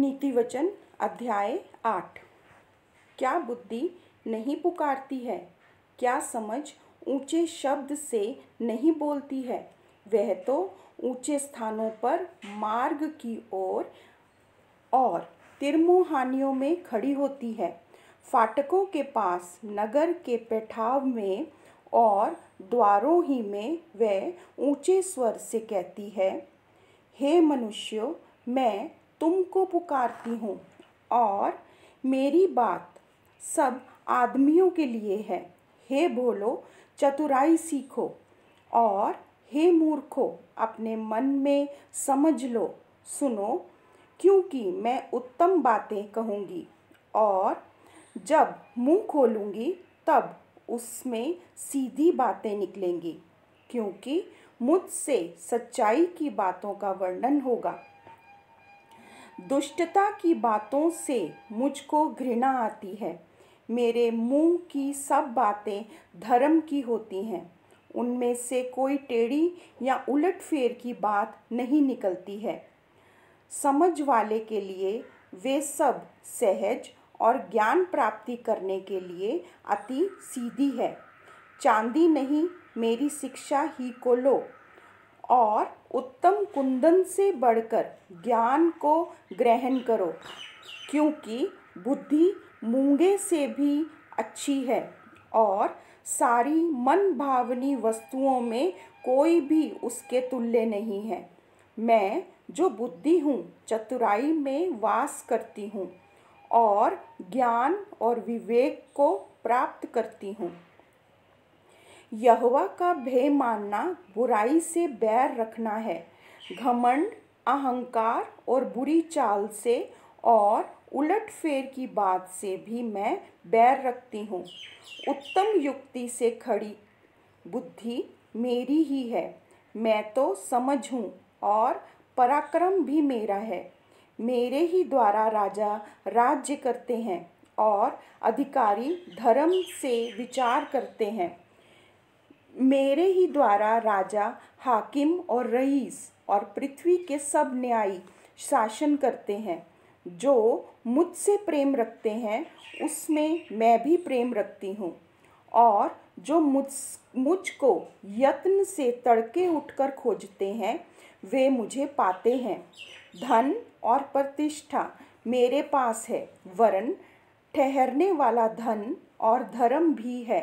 नीति वचन अध्याय आठ क्या बुद्धि नहीं पुकारती है क्या समझ ऊंचे शब्द से नहीं बोलती है वह तो ऊंचे स्थानों पर मार्ग की ओर और तिरमुहानियों में खड़ी होती है फाटकों के पास नगर के पैठाव में और द्वारों ही में वह ऊंचे स्वर से कहती है हे मनुष्य मैं तुमको पुकारती हूँ और मेरी बात सब आदमियों के लिए है हे भोलो चतुराई सीखो और हे मूर्खो अपने मन में समझ लो सुनो क्योंकि मैं उत्तम बातें कहूँगी और जब मुंह खोलूँगी तब उसमें सीधी बातें निकलेंगी क्योंकि मुझसे सच्चाई की बातों का वर्णन होगा दुष्टता की बातों से मुझको घृणा आती है मेरे मुंह की सब बातें धर्म की होती हैं उनमें से कोई टेढ़ी या उलट फेर की बात नहीं निकलती है समझ वाले के लिए वे सब सहज और ज्ञान प्राप्ति करने के लिए अति सीधी है चांदी नहीं मेरी शिक्षा ही को लो और उत्तम कुंदन से बढ़कर ज्ञान को ग्रहण करो क्योंकि बुद्धि मूंगे से भी अच्छी है और सारी मन भावनी वस्तुओं में कोई भी उसके तुल्य नहीं है मैं जो बुद्धि हूँ चतुराई में वास करती हूँ और ज्ञान और विवेक को प्राप्त करती हूँ यहवा का भय मानना बुराई से बैर रखना है घमंड अहंकार और बुरी चाल से और उलट फेर की बात से भी मैं बैर रखती हूँ उत्तम युक्ति से खड़ी बुद्धि मेरी ही है मैं तो समझ हूँ और पराक्रम भी मेरा है मेरे ही द्वारा राजा राज्य करते हैं और अधिकारी धर्म से विचार करते हैं मेरे ही द्वारा राजा हाकिम और रईस और पृथ्वी के सब न्यायी शासन करते हैं जो मुझसे प्रेम रखते हैं उसमें मैं भी प्रेम रखती हूँ और जो मुझ मुझको यत्न से तड़के उठकर खोजते हैं वे मुझे पाते हैं धन और प्रतिष्ठा मेरे पास है वरन ठहरने वाला धन और धर्म भी है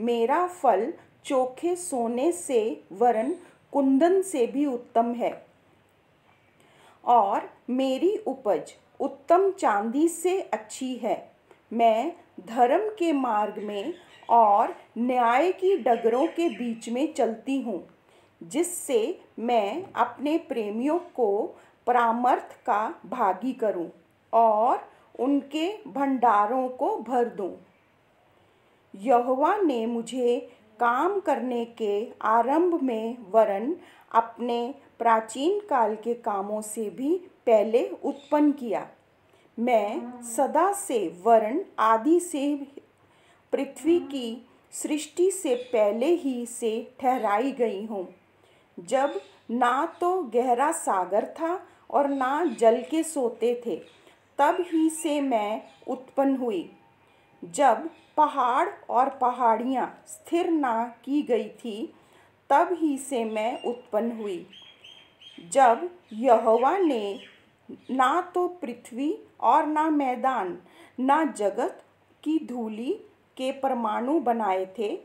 मेरा फल चोखे सोने से वरन कुंदन से भी उत्तम है और मेरी उपज उत्तम चांदी से अच्छी है मैं धर्म के मार्ग में और न्याय की डगरों के बीच में चलती हूँ जिससे मैं अपने प्रेमियों को परामर्थ का भागी करूँ और उनके भंडारों को भर दूँ यहोवा ने मुझे काम करने के आरंभ में वरन अपने प्राचीन काल के कामों से भी पहले उत्पन्न किया मैं सदा से वरण आदि से पृथ्वी की सृष्टि से पहले ही से ठहराई गई हूँ जब ना तो गहरा सागर था और ना जल के सोते थे तब ही से मैं उत्पन्न हुई जब पहाड़ और पहाड़ियाँ स्थिर ना की गई थी तब ही से मैं उत्पन्न हुई जब यहोवा ने ना तो पृथ्वी और ना मैदान ना जगत की धूली के परमाणु बनाए थे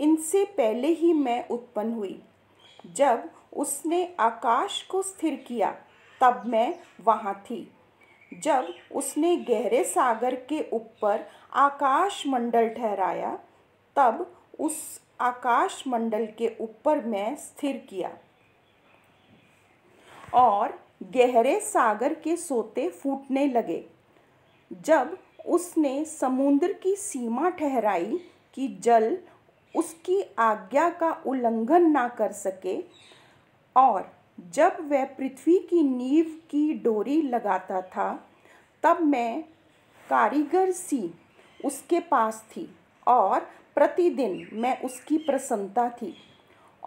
इनसे पहले ही मैं उत्पन्न हुई जब उसने आकाश को स्थिर किया तब मैं वहाँ थी जब उसने गहरे सागर के ऊपर आकाश मंडल ठहराया तब उस आकाश मंडल के ऊपर मैं स्थिर किया और गहरे सागर के सोते फूटने लगे जब उसने समुद्र की सीमा ठहराई कि जल उसकी आज्ञा का उल्लंघन ना कर सके और जब वह पृथ्वी की नींव की डोरी लगाता था तब मैं कारीगर सी उसके पास थी और प्रतिदिन मैं उसकी प्रसन्नता थी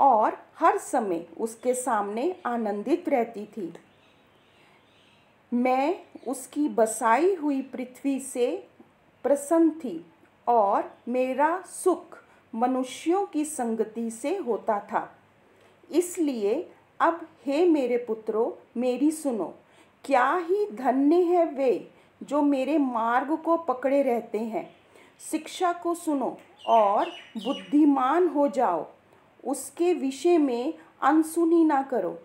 और हर समय उसके सामने आनंदित रहती थी मैं उसकी बसाई हुई पृथ्वी से प्रसन्न थी और मेरा सुख मनुष्यों की संगति से होता था इसलिए अब हे मेरे पुत्रो मेरी सुनो क्या ही धन्य है वे जो मेरे मार्ग को पकड़े रहते हैं शिक्षा को सुनो और बुद्धिमान हो जाओ उसके विषय में अनसुनी ना करो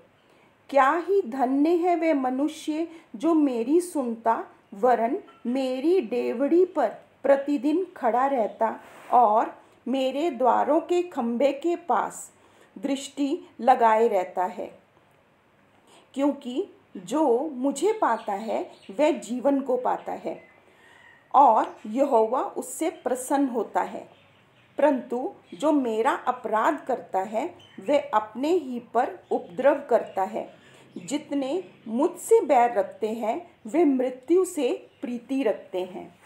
क्या ही धन्य है वे मनुष्य जो मेरी सुनता वरन मेरी डेवड़ी पर प्रतिदिन खड़ा रहता और मेरे द्वारों के खम्भे के पास दृष्टि लगाए रहता है क्योंकि जो मुझे पाता है वह जीवन को पाता है और यहोवा उससे प्रसन्न होता है परंतु जो मेरा अपराध करता है वह अपने ही पर उपद्रव करता है जितने मुझसे बैर रखते हैं वे मृत्यु से प्रीति रखते हैं